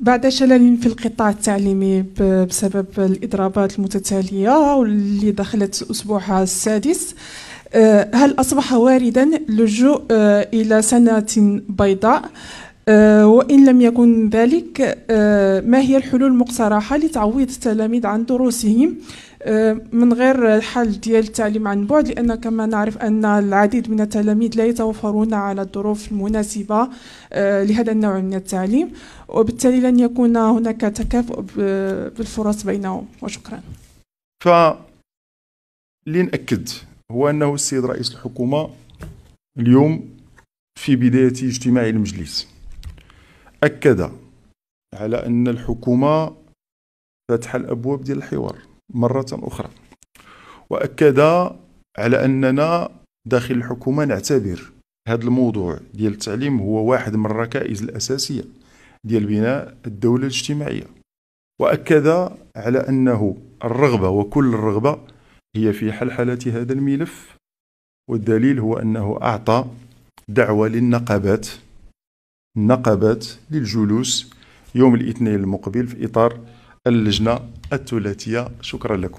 بعد شلل في القطاع التعليمي بسبب الإضرابات المتتالية واللي دخلت أسبوعها السادس آه، هل أصبح واردا اللجوء آه، إلى سنة بيضاء آه، وإن لم يكن ذلك آه، ما هي الحلول المقترحة لتعويض التلاميذ عن دروسهم آه، من غير الحل ديال التعليم عن بعد لأن كما نعرف أن العديد من التلاميذ لا يتوفرون على الظروف المناسبة لهذا النوع من التعليم وبالتالي لن يكون هناك تكافؤ بالفرص بينهم وشكرا ف لنأكد هو أنه السيد رئيس الحكومة اليوم في بداية اجتماع المجلس أكد على أن الحكومة فتح الأبواب ديال الحوار مرة أخرى وأكد على أننا داخل الحكومة نعتبر هذا الموضوع ديال التعليم هو واحد من الركائز الأساسية ديال بناء الدولة الاجتماعية وأكد على أنه الرغبة وكل الرغبة هي في حلحلة هذا الملف والدليل هو أنه أعطى دعوة للنقابات نقبات للجلوس يوم الاثنين المقبل في إطار اللجنة الثلاثية شكرا لكم